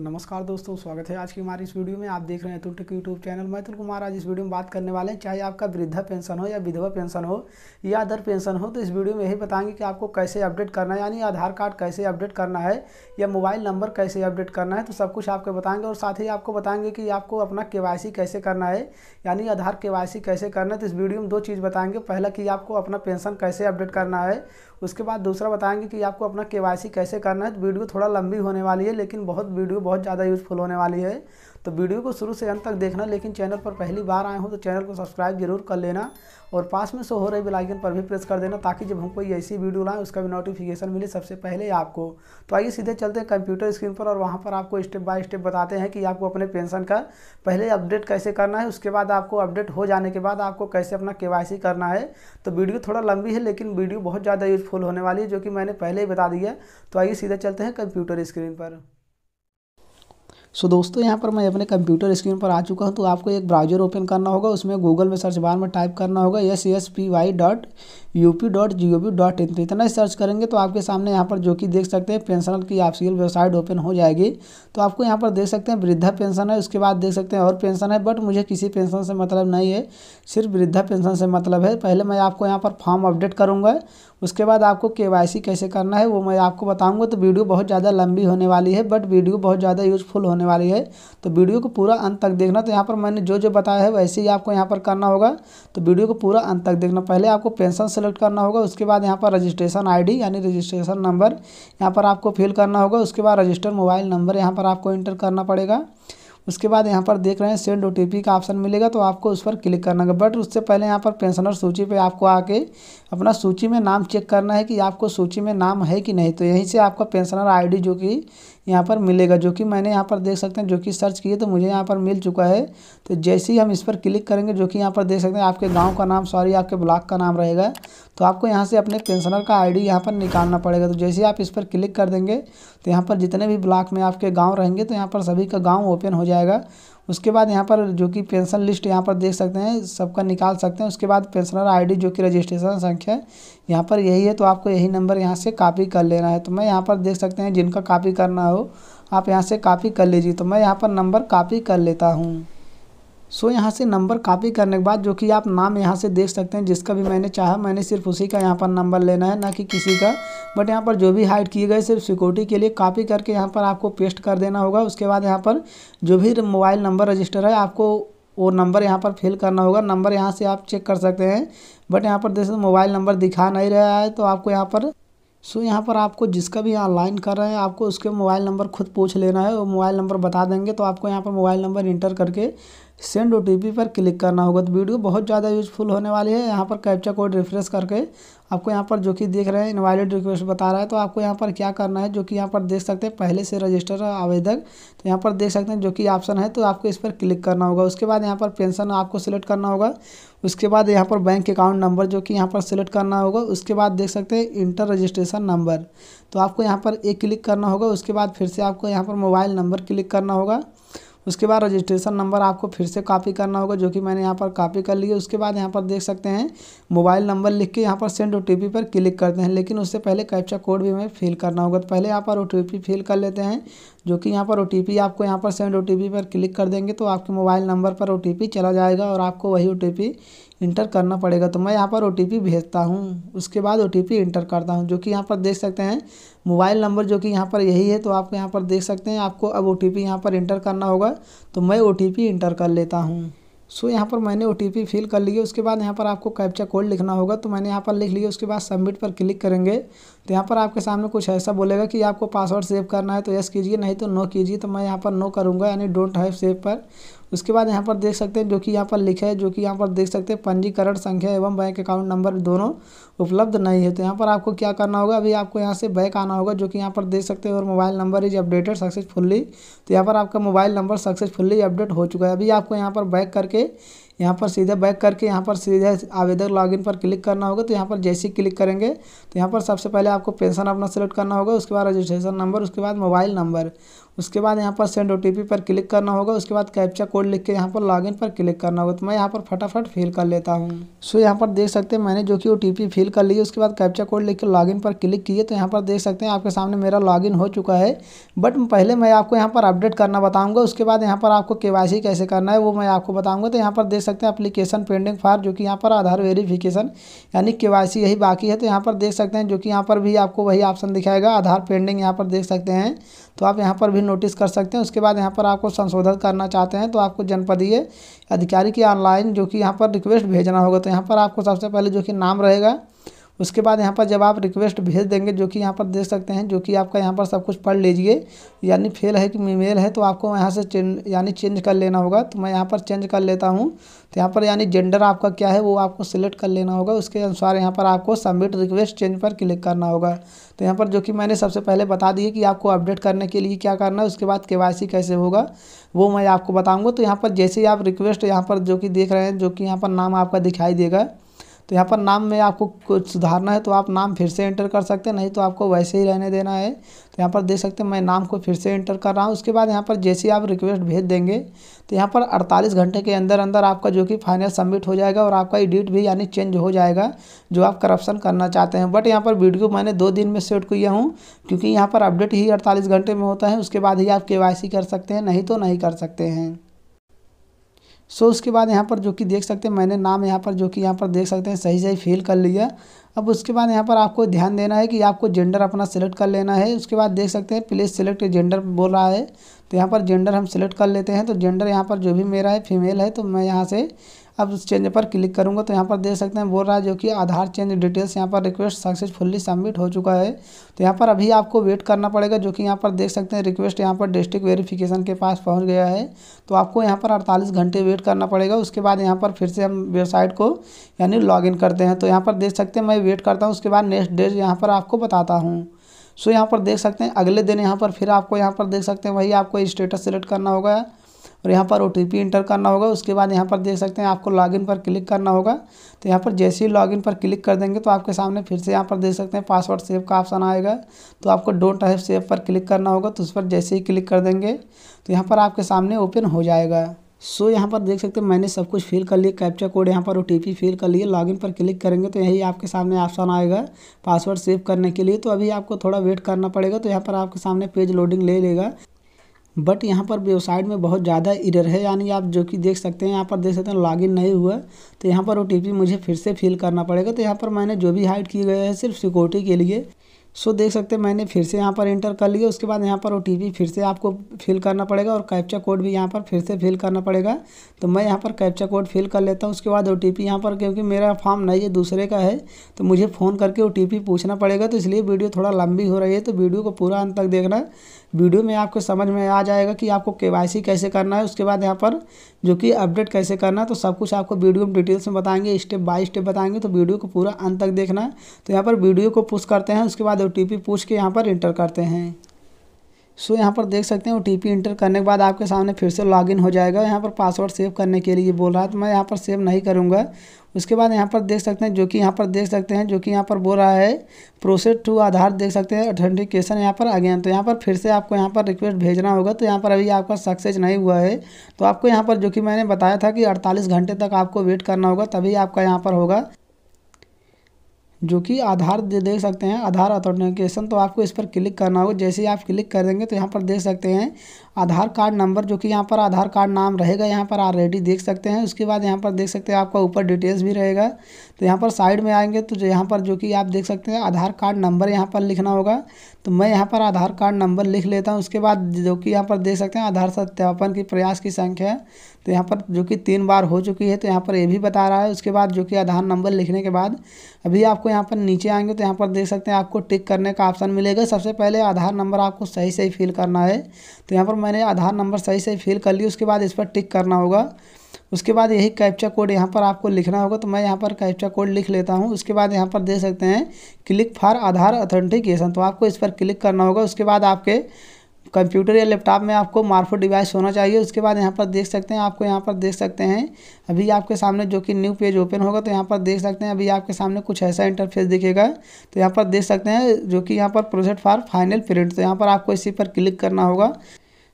नमस्कार दोस्तों स्वागत है आज की हमारी इस वीडियो में आप देख रहे हैं तुल यूट्यूब चैनल मैथुल कुमार आज इस वीडियो में बात करने वाले हैं चाहे आपका वृद्धा पेंशन हो या विधवा पेंशन हो या अदर पेंशन हो तो इस वीडियो में यही बताएंगे कि आपको कैसे अपडेट करना है यानी आधार कार्ड कैसे अपडेट करना है या मोबाइल नंबर कैसे अपडेट करना है तो सब कुछ आपको बताएंगे और साथ ही आपको बताएंगे कि आपको अपना के कैसे करना है यानी आधार के कैसे करना है तो इस वीडियो में दो चीज़ बताएंगे पहला कि आपको अपना पेंशन कैसे अपडेट करना है उसके बाद दूसरा बताएंगे कि आपको अपना के कैसे करना है तो वीडियो थोड़ा लंबी होने वाली है लेकिन बहुत वीडियो बहुत ज़्यादा यूज़फुल होने वाली है तो वीडियो को शुरू से अंत तक देखना लेकिन चैनल पर पहली बार आए हो तो चैनल को सब्सक्राइब जरूर कर लेना और पास में सो हो रहे बेलाइकन पर भी प्रेस कर देना ताकि जब हम कोई ऐसी वीडियो लाएँ उसका भी नोटिफिकेशन मिले सबसे पहले आपको तो आइए सीधे चलते हैं कंप्यूटर स्क्रीन पर और वहाँ पर आपको स्टेप बाय स्टेप बताते हैं कि आपको अपने पेंशन का पहले अपडेट कैसे करना है उसके बाद आपको अपडेट हो जाने के बाद आपको कैसे अपना के करना है तो वीडियो थोड़ा लंबी है लेकिन वीडियो बहुत ज़्यादा यूजफुल होने वाली है जो कि मैंने पहले ही बता दिया तो आइए सीधे चलते हैं कंप्यूटर स्क्रीन पर सो so, दोस्तों यहाँ पर मैं अपने कंप्यूटर स्क्रीन पर आ चुका हूँ तो आपको एक ब्राउजर ओपन करना होगा उसमें गूगल में सर्च बार में टाइप करना होगा S S P Y dot UP dot G O V dot in तो इतना ही सर्च करेंगे तो आपके सामने यहाँ पर जो कि देख सकते हैं पेंशनर की ऑफिशियल वेबसाइट ओपन हो जाएगी तो आपको यहाँ पर देख सकते हैं वृद्धा पेंशन है उसके बाद देख सकते हैं और पेंशन है बट मुझे किसी पेंशन से मतलब नहीं है सिर्फ वृद्धा पेंशन से मतलब है पहले मैं आपको यहाँ पर फॉर्म अपडेट करूँगा उसके बाद आपको के कैसे करना है वो मैं आपको बताऊँगा तो वीडियो बहुत ज़्यादा लंबी होने वाली है बट वीडियो बहुत ज़्यादा यूजफुल होने वाली है तो वीडियो को पूरा अंत तक देखना तो यहाँ पर मैंने जो जो बताया है वैसे ही आपको यहाँ पर करना होगा तो वीडियो को पूरा अंत तक देखना पहले आपको पेंशन सेलेक्ट करना होगा उसके बाद यहाँ पर रजिस्ट्रेशन आईडी यानी रजिस्ट्रेशन नंबर यहाँ पर आपको फिल करना होगा उसके बाद रजिस्टर मोबाइल नंबर यहाँ पर आपको इंटर करना पड़ेगा उसके बाद यहाँ पर देख रहे हैं सेंड ओ का ऑप्शन मिलेगा तो आपको उस पर क्लिक करना है बट उससे पहले यहाँ पर पेंशनर सूची पे आपको आके अपना सूची में नाम चेक करना है कि आपको सूची में नाम है कि नहीं तो यहीं से आपका पेंशनर आईडी जो कि यहाँ पर मिलेगा जो कि मैंने यहाँ पर देख सकते हैं जो कि सर्च किए तो मुझे यहाँ पर मिल चुका है तो जैसे ही हम इस पर क्लिक करेंगे जो कि यहाँ पर देख सकते हैं आपके गाँव का नाम सॉरी आपके ब्लॉक का नाम रहेगा तो आपको यहाँ से अपने पेंशनर का आईडी यहाँ पर निकालना पड़ेगा तो जैसे ही आप इस पर क्लिक कर देंगे तो यहाँ पर जितने भी ब्लॉक में आपके गाँव रहेंगे तो यहाँ पर सभी का गाँव ओपन हो जाएगा उसके बाद यहाँ पर जो कि पेंशन लिस्ट यहाँ पर देख सकते हैं सबका निकाल सकते हैं उसके बाद पेंशनर आईडी जो कि रजिस्ट्रेशन संख्या है यहाँ पर यही है तो आपको यही नंबर यहाँ से कॉपी कर लेना है तो मैं यहाँ पर देख सकते हैं जिनका कॉपी करना हो आप यहाँ से कॉपी कर लीजिए तो मैं यहाँ पर नंबर कॉपी कर लेता हूँ सो so, यहाँ से नंबर कॉपी करने के बाद जो कि आप नाम यहाँ से देख सकते हैं जिसका भी मैंने चाहा मैंने सिर्फ उसी का यहाँ पर नंबर लेना है ना कि किसी का बट यहाँ पर जो भी हाइड किए गए सिर्फ सिक्योरिटी के लिए कॉपी करके यहाँ पर आपको पेस्ट कर देना होगा उसके बाद यहाँ पर जो भी मोबाइल नंबर रजिस्टर है आपको वो नंबर यहाँ पर फिल करना होगा नंबर यहाँ से आप चेक कर सकते हैं बट यहाँ पर जैसे मोबाइल नंबर दिखा नहीं रहा है तो आपको यहाँ पर सो यहाँ पर आपको जिसका भी ऑनलाइन कर रहे हैं आपको उसके मोबाइल नंबर खुद पूछ लेना है वो मोबाइल नंबर बता देंगे तो आपको यहाँ पर मोबाइल नंबर इंटर करके सेंड ओ पर क्लिक करना होगा तो वीडियो बहुत ज़्यादा यूजफुल होने वाली है यहाँ पर कैप्चा कोड रिफ्रेश करके आपको यहाँ पर जो कि देख रहे हैं इनवाइलेड रिक्वेस्ट बता रहा है तो आपको यहाँ पर क्या करना है जो कि यहाँ पर देख सकते हैं पहले से रजिस्टर आवेदक तो यहाँ पर देख सकते हैं जो कि ऑप्शन है तो आपको इस पर क्लिक करना होगा उसके बाद यहाँ पर पेंशन आपको सिलेक्ट करना होगा उसके बाद यहाँ पर बैंक अकाउंट नंबर जो कि यहाँ पर सिलेक्ट करना होगा उसके बाद देख सकते हैं इंटर रजिस्ट्रेशन नंबर तो आपको यहाँ पर एक क्लिक करना होगा उसके बाद फिर से आपको यहाँ पर मोबाइल नंबर क्लिक करना होगा उसके बाद रजिस्ट्रेशन नंबर आपको फिर से कॉपी करना होगा जो कि मैंने यहाँ पर कॉपी कर लिया उसके बाद यहाँ पर देख सकते हैं मोबाइल नंबर लिख के यहाँ पर सेंड ओ पर क्लिक करते हैं लेकिन उससे पहले कैप्चा कोड भी हमें फिल करना होगा तो पहले यहाँ पर ओ फिल कर लेते हैं जो कि यहाँ पर ओ आपको यहाँ पर सेंड ओ पर क्लिक कर देंगे तो आपके मोबाइल नंबर पर ओ चला जाएगा और आपको वही ओ इंटर करना पड़ेगा तो मैं यहाँ पर ओ भेजता हूँ उसके बाद ओ इंटर करता हूँ जो कि यहाँ पर देख सकते हैं मोबाइल नंबर जो कि यहाँ पर यही है तो आप यहाँ पर देख सकते हैं आपको अब ओ टी यहाँ पर इंटर करना होगा तो मैं ओ इंटर कर लेता हूँ सो so, यहाँ पर मैंने ओ फिल कर लिया उसके बाद यहाँ पर आपको कैप्चा कोड लिखना होगा तो मैंने यहाँ पर लिख लिया उसके बाद सबमिट पर क्लिक करेंगे तो यहाँ पर आपके सामने कुछ ऐसा बोलेगा कि आपको पासवर्ड सेव करना है तो यस कीजिए नहीं तो नो कीजिए तो मैं यहाँ पर नो करूँगा यानी डोंट हैव सेव पर उसके बाद यहाँ पर देख सकते हैं जो कि यहाँ पर लिखा है जो कि यहाँ पर देख सकते हैं पंजीकरण संख्या एवं बैंक अकाउंट नंबर दोनों उपलब्ध नहीं है तो यहाँ पर आपको क्या करना होगा अभी आपको यहाँ से बैक आना होगा जो कि यहाँ पर देख सकते हैं और mobile number is updated successfully तो यहाँ पर आपका मोबाइल नंबर सक्सेसफुल्ली अपडेट हो चुका है अभी आपको यहाँ पर बैक करके यहाँ पर सीधे बैक करके यहाँ पर सीधे आवेदक लॉगिन पर क्लिक करना होगा तो यहाँ पर जैसे ही क्लिक करेंगे तो यहाँ पर सबसे पहले आपको पेंशन अपना सेलेक्ट करना होगा उसके बाद रजिस्ट्रेशन नंबर उसके बाद मोबाइल नंबर उसके बाद यहाँ पर सेंड ओ पर क्लिक करना होगा उसके बाद कैप्चा कोड लिख के यहाँ पर लॉगिन पर क्लिक करना होगा तो मैं यहाँ पर फटाफट फिल कर लेता हूँ सो यहाँ पर देख सकते हैं मैंने जो कि ओ फिल कर ली उसके बाद कैप्चा कोड लिख के लॉगिन पर क्लिक किए तो यहाँ पर देख सकते हैं आपके सामने मेरा लॉगिन हो चुका है बट पहले मैं आपको यहाँ पर अपडेट करना बताऊँगा उसके बाद यहाँ पर आपको के कैसे करना है वो मैं आपको बताऊँगा तो यहाँ पर देख सकते हैं अप्लीकेशन पेंडिंग फार जो कि यहाँ पर आधार वेरीफिकेशन यानी के यही बाकी है तो यहाँ पर देख सकते हैं जो कि यहाँ पर भी आपको वही ऑप्शन दिखाएगा आधार पेंडिंग यहाँ पर देख सकते हैं तो आप यहाँ पर भी नोटिस कर सकते हैं उसके बाद यहाँ पर आपको संशोधन करना चाहते हैं तो आपको जनपदीय अधिकारी की ऑनलाइन जो कि यहाँ पर रिक्वेस्ट भेजना होगा तो यहाँ पर आपको सबसे पहले जो कि नाम रहेगा उसके बाद यहाँ पर जब आप रिक्वेस्ट भेज देंगे जो कि यहाँ पर देख सकते हैं जो कि आपका यहाँ पर सब कुछ पढ़ लीजिए यानी फेल है कि मेल है तो आपको यहाँ से चेंज यानी चेंज कर लेना होगा तो मैं यहाँ पर चेंज कर लेता हूँ तो यहाँ पर यानी जेंडर आपका क्या है वो आपको सिलेक्ट कर लेना होगा उसके अनुसार यहाँ पर आपको सबमिट रिक्वेस्ट चेंज पर क्लिक करना होगा तो यहाँ पर जो कि मैंने सबसे पहले बता दिए कि आपको अपडेट करने के लिए क्या करना है उसके बाद के कैसे होगा वो मैं आपको बताऊँगा तो यहाँ पर जैसे ही आप रिक्वेस्ट यहाँ पर जो कि देख रहे हैं जो कि यहाँ पर नाम आपका दिखाई देगा तो यहाँ पर नाम में आपको कुछ सुधारना है तो आप नाम फिर से एंटर कर सकते हैं नहीं तो आपको वैसे ही रहने देना है तो यहाँ पर देख सकते हैं मैं नाम को फिर से एंटर कर रहा हूँ उसके बाद यहाँ पर जैसे आप रिक्वेस्ट भेज देंगे तो यहाँ पर 48 घंटे के अंदर अंदर आपका जो कि फाइनल सबमिट हो जाएगा और आपका एडिट भी यानी चेंज हो जाएगा जो आप करप्शन करना चाहते हैं बट यहाँ पर वीडियो मैंने दो दिन में सेट किया हूँ क्योंकि यहाँ पर अपडेट ही अड़तालीस घंटे में होता है उसके बाद ही आप के कर सकते हैं नहीं तो नहीं कर सकते हैं सो so, उसके बाद यहाँ पर जो कि देख सकते हैं मैंने नाम यहाँ पर जो कि यहाँ पर देख सकते हैं सही सही फिल कर लिया अब उसके बाद यहाँ पर आपको ध्यान देना है कि आपको जेंडर अपना सेलेक्ट कर लेना है उसके बाद देख सकते हैं प्लेस सेलेक्ट जेंडर बोल रहा है तो यहाँ पर जेंडर हम सेलेक्ट कर लेते हैं तो जेंडर यहाँ पर जो भी मेरा है फीमेल है तो मैं यहाँ से अब उस चेंज पर क्लिक करूँगा तो यहाँ पर देख सकते हैं बोल रहा है जो कि आधार चेंज डिटेल्स यहाँ पर रिक्वेस्ट सक्सेसफुल्ली सबमिट हो चुका है तो यहाँ पर अभी आपको वेट करना पड़ेगा जो कि यहाँ पर देख सकते हैं रिक्वेस्ट यहाँ पर डिस्ट्रिक्ट वेरिफिकेशन के पास पहुँच गया है तो आपको यहाँ पर अड़तालीस घंटे वेट करना पड़ेगा उसके बाद यहाँ पर फिर से हम वेबसाइट को यानी लॉग करते हैं तो यहाँ पर देख सकते हैं मैं वेट करता हूँ उसके बाद नेक्स्ट डेज यहाँ पर आपको बताता हूँ सो यहाँ पर देख सकते हैं अगले दिन यहाँ पर फिर आपको यहाँ पर देख सकते हैं वही आपको स्टेटस सेलेक्ट करना होगा और यहाँ पर ओ एंटर करना होगा उसके बाद यहाँ पर देख सकते हैं आपको लॉगिन पर क्लिक करना होगा तो यहाँ पर जैसे ही लॉगिन पर क्लिक कर देंगे तो आपके सामने फिर से यहाँ पर देख सकते हैं पासवर्ड सेव का ऑप्शन आएगा तो आपको डोंट हैव सेव पर क्लिक करना होगा तो उस पर जैसे ही क्लिक कर देंगे तो यहाँ पर आपके सामने ओपन हो जाएगा सो so, यहाँ पर देख सकते हैं मैंने सब कुछ फिल कर लिया कैप्चा कोड यहाँ पर ओ फिल कर लिए लॉगिन पर क्लिक करेंगे तो यही आपके सामने ऑप्शन आएगा पासवर्ड सेव करने के लिए तो अभी आपको थोड़ा वेट करना पड़ेगा तो यहाँ पर आपके सामने पेज लोडिंग ले लेगा बट यहाँ पर वेबसाइट में बहुत ज़्यादा इरर है यानी आप जो कि देख सकते हैं यहाँ पर देख सकते हैं लॉगिन नहीं हुआ तो यहाँ पर ओ मुझे फिर से फिल करना पड़ेगा तो यहाँ पर मैंने जो भी हाइड किए गए हैं सिर्फ सिक्योरिटी के लिए सो देख सकते हैं मैंने फिर से यहाँ पर इंटर कर लिया उसके बाद यहाँ पर ओ फिर से आपको फिल करना पड़ेगा और कैप्चा कोड भी यहाँ पर फिर से फिल करना पड़ेगा तो मैं यहाँ पर कैप्चा कोड फिल कर लेता हूँ उसके बाद ओ टी यहाँ पर क्योंकि मेरा फॉर्म नहीं है दूसरे का है तो मुझे फ़ोन करके ओ पूछना पड़ेगा तो इसलिए वीडियो थोड़ा लंबी हो रही है तो वीडियो को पूरा अंत तक देखना वीडियो में आपको समझ में आ जाएगा कि आपको के कैसे करना है उसके बाद यहाँ पर जो कि अपडेट कैसे करना है तो सब कुछ आपको वीडियो में डिटेल्स में बताएंगे स्टेप बाय स्टेप बताएंगे तो वीडियो को पूरा अंत तक देखना है तो यहाँ पर वीडियो को पुश करते हैं उसके बाद ओ पूछ के यहाँ पर इंटर करते हैं सो यहाँ पर देख सकते हैं ओ टी इंटर करने के बाद आपके सामने फिर से लॉगिन हो जाएगा यहाँ पर पासवर्ड सेव करने के लिए बोल रहा है तो मैं यहाँ पर सेव नहीं करूँगा उसके बाद यहाँ पर देख सकते हैं जो कि यहाँ पर देख सकते हैं जो कि यहाँ पर बोल रहा है प्रोसेस टू आधार देख सकते हैं ऑथेंटिकेशन यहाँ पर अगेन तो यहाँ पर फिर से आपको यहाँ पर रिक्वेस्ट भेजना होगा तो यहाँ पर अभी आपका सक्सेस नहीं हुआ है तो आपको यहाँ पर जो कि मैंने बताया था कि अड़तालीस घंटे तक आपको वेट करना होगा तभी आपका यहाँ पर होगा जो कि आधार दे, देख सकते हैं आधार ऑथेंटिकेशन तो आपको इस पर क्लिक करना होगा जैसे ही आप क्लिक कर देंगे तो यहाँ पर देख सकते हैं आधार कार्ड नंबर जो कि यहाँ पर आधार कार्ड नाम रहेगा यहाँ पर ऑलरेडी देख सकते हैं उसके बाद यहाँ पर देख सकते हैं आपका ऊपर डिटेल्स भी रहेगा तो यहाँ पर साइड में आएंगे तो जो यहाँ पर जो कि आप देख सकते हैं आधार कार्ड नंबर यहाँ पर लिखना होगा तो मैं यहाँ पर आधार कार्ड नंबर लिख लेता हूँ उसके बाद जो कि यहाँ पर देख सकते हैं आधार सत्यापन की प्रयास की संख्या तो यहाँ पर जो कि तीन बार हो चुकी है तो यहाँ पर ये भी बता रहा है उसके बाद जो कि आधार नंबर लिखने के बाद अभी आपको यहाँ पर नीचे आएंगे तो यहाँ पर देख सकते हैं आपको टिक करने का ऑप्शन मिलेगा सबसे पहले आधार नंबर आपको सही सही फिल करना है तो यहाँ पर मैं मैंने आधार नंबर सही सही फिल कर लिया उसके बाद इस पर टिक करना होगा उसके बाद यही कैप्चा कोड यहाँ पर आपको लिखना होगा तो मैं यहाँ पर कैप्चा कोड लिख लेता हूँ उसके बाद यहाँ पर दे सकते हैं क्लिक फॉर आधार ऑथेंटिकेशन तो आपको इस पर क्लिक करना होगा उसके बाद आपके कंप्यूटर या लैपटॉप में आपको मार्फो डिवाइस होना चाहिए उसके बाद यहाँ पर देख सकते हैं आपको यहाँ पर देख सकते हैं अभी आपके सामने जो कि न्यू पेज ओपन होगा तो यहाँ पर देख सकते हैं अभी आपके सामने कुछ ऐसा इंटरफेस दिखेगा तो यहाँ पर देख सकते हैं जो कि यहाँ पर प्रोजेक्ट फॉर फाइनल प्रिंट तो यहाँ पर आपको इसी पर क्लिक करना होगा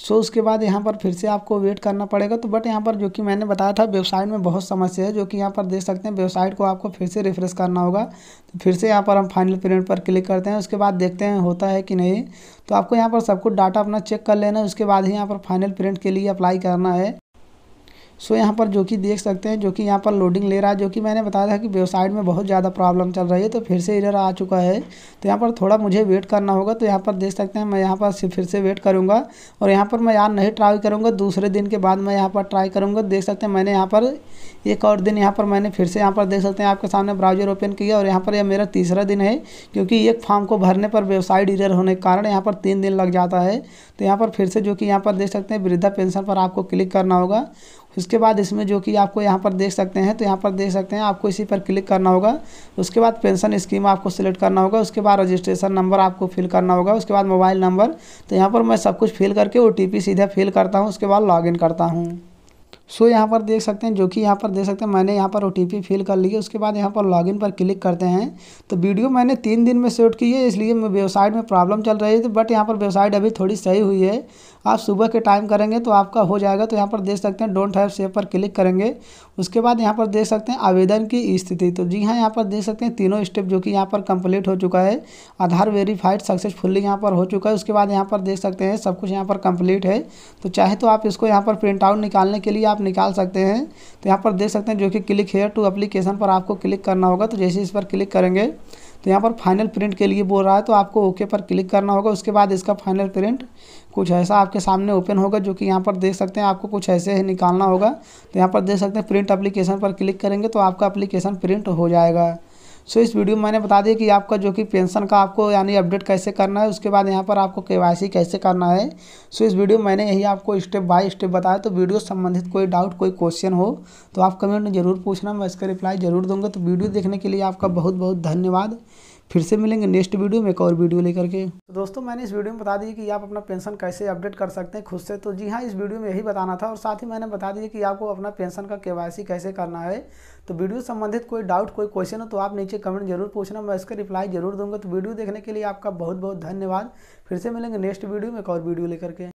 सो so, उसके बाद यहाँ पर फिर से आपको वेट करना पड़ेगा तो बट यहाँ पर जो कि मैंने बताया था वेबसाइट में बहुत समस्या है जो कि यहाँ पर देख सकते हैं वेबसाइट को आपको फिर से रिफ्रेश करना होगा तो फिर से यहाँ पर हम फाइनल प्रिंट पर क्लिक करते हैं उसके बाद देखते हैं होता है कि नहीं तो आपको यहाँ पर सब कुछ डाटा अपना चेक कर लेना है उसके बाद ही यहाँ पर फाइनल प्रिंट के लिए अप्लाई करना है सो यहाँ पर जो कि देख सकते हैं जो कि यहाँ पर लोडिंग ले रहा है जो कि मैंने बताया था कि वेबसाइट में बहुत ज़्यादा प्रॉब्लम चल रही है तो फिर से इधर आ चुका है तो यहाँ पर थोड़ा मुझे वेट करना होगा तो यहाँ पर देख सकते हैं मैं यहाँ पर फिर से वेट करूँगा और यहाँ पर मैं यार नहीं ट्राई करूँगा दूसरे दिन के बाद मैं यहाँ पर ट्राई करूँगा देख सकते हैं मैंने यहाँ पर एक और दिन यहाँ पर मैंने फिर से यहाँ पर देख सकते हैं आपके सामने ब्राउजर ओपन किया और यहाँ पर यह मेरा तीसरा दिन है क्योंकि एक फॉर्म को भरने पर वेबसाइट इधर होने के कारण यहाँ पर तीन दिन लग जाता है तो यहाँ पर फिर से जो कि यहाँ पर देख सकते हैं वृद्धा पेंशन पर आपको क्लिक करना होगा उसके बाद इसमें जो कि आपको यहाँ पर देख सकते हैं तो यहाँ पर देख सकते हैं आपको इसी पर क्लिक करना होगा उसके बाद पेंशन स्कीम आपको सिलेक्ट करना होगा उसके बाद रजिस्ट्रेशन नंबर आपको फिल करना होगा उसके बाद मोबाइल नंबर तो यहाँ पर मैं सब कुछ फिल करके ओ सीधा फिल करता हूँ उसके बाद लॉगिन करता हूँ सो so, यहाँ पर देख सकते हैं जो कि यहाँ पर देख सकते हैं मैंने यहाँ पर ओ फिल कर ली है उसके बाद यहाँ पर लॉगिन पर क्लिक करते हैं तो वीडियो मैंने तीन दिन में शूट की है इसलिए वेबसाइट में प्रॉब्लम चल रही थी बट यहाँ पर वेबसाइट अभी थोड़ी सही हुई है आप सुबह के टाइम करेंगे तो आपका हो जाएगा तो यहाँ पर देख सकते हैं डोंट हैव सेव पर क्लिक करेंगे उसके बाद यहाँ पर देख सकते हैं आवेदन की स्थिति तो जी हाँ यहाँ पर देख सकते हैं तीनों स्टेप जो कि यहाँ पर कंप्लीट हो चुका है आधार वेरीफाइड सक्सेसफुली यहाँ पर हो चुका है उसके बाद यहाँ पर देख सकते हैं सब कुछ यहाँ पर कंप्लीट है तो चाहे तो आप इसको यहाँ पर प्रिंट आउट निकालने के लिए आप निकाल सकते हैं तो यहाँ पर देख सकते हैं जो कि क्लिक हेयर टू अप्लीकेशन पर आपको क्लिक करना होगा तो जैसे इस पर क्लिक करेंगे तो यहाँ पर फाइनल प्रिंट के लिए बोल रहा है तो आपको ओके पर क्लिक करना होगा उसके बाद इसका फाइनल प्रिंट कुछ ऐसा आपके सामने ओपन होगा जो कि यहाँ पर देख सकते हैं आपको कुछ ऐसे ही निकालना होगा तो यहाँ पर देख सकते हैं प्रिंट अप्लीकेशन पर क्लिक करेंगे तो आपका अप्लीकेशन प्रिंट हो जाएगा सो इस वीडियो में मैंने बता दिया कि आपका जो कि पेंशन का आपको यानी अपडेट कैसे करना है उसके बाद यहाँ पर आपको के कैसे करना है सो इस वीडियो में मैंने यही आपको स्टेप बाय स्टेप बताया तो वीडियो संबंधित कोई डाउट कोई क्वेश्चन हो तो आप कमेंट में ज़रूर पूछना मैं इसका रिप्लाई ज़रूर दूंगा तो वीडियो देखने के लिए आपका बहुत बहुत धन्यवाद फिर से मिलेंगे नेक्स्ट वीडियो में एक और वीडियो लेकर के तो दोस्तों मैंने इस वीडियो में बता दिया कि आप अपना पेंशन कैसे अपडेट कर सकते हैं खुद से तो जी हाँ इस वीडियो में यही बताना था और साथ ही मैंने बता दिया कि आपको अपना पेंशन का के कैसे करना है तो वीडियो संबंधित कोई डाउट कोई क्वेश्चन हो तो आप नीचे कमेंट जरूर पूछना मैं इसका रिप्लाई जरूर दूंगा तो वीडियो देखने के लिए आपका बहुत बहुत धन्यवाद फिर से मिलेंगे नेक्स्ट वीडियो में एक और वीडियो लेकर के